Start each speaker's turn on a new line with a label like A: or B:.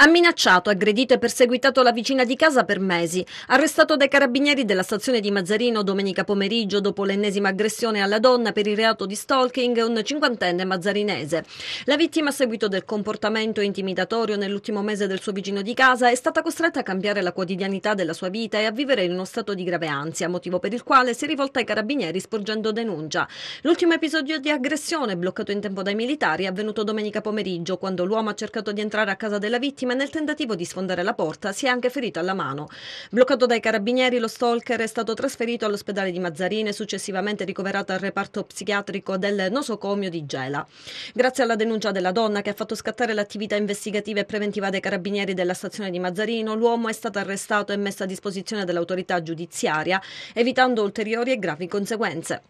A: Ha minacciato, aggredito e perseguitato la vicina di casa per mesi, arrestato dai carabinieri della stazione di Mazzarino domenica pomeriggio dopo l'ennesima aggressione alla donna per il reato di stalking un cinquantenne mazzarinese. La vittima a seguito del comportamento intimidatorio nell'ultimo mese del suo vicino di casa è stata costretta a cambiare la quotidianità della sua vita e a vivere in uno stato di grave ansia, motivo per il quale si è rivolta ai carabinieri sporgendo denuncia. L'ultimo episodio di aggressione bloccato in tempo dai militari è avvenuto domenica pomeriggio quando l'uomo ha cercato di entrare a casa della vittima ma nel tentativo di sfondare la porta si è anche ferito alla mano. Bloccato dai carabinieri, lo stalker è stato trasferito all'ospedale di Mazzarine e successivamente ricoverato al reparto psichiatrico del nosocomio di Gela. Grazie alla denuncia della donna che ha fatto scattare l'attività investigativa e preventiva dei carabinieri della stazione di Mazzarino, l'uomo è stato arrestato e messo a disposizione dell'autorità giudiziaria, evitando ulteriori e gravi conseguenze.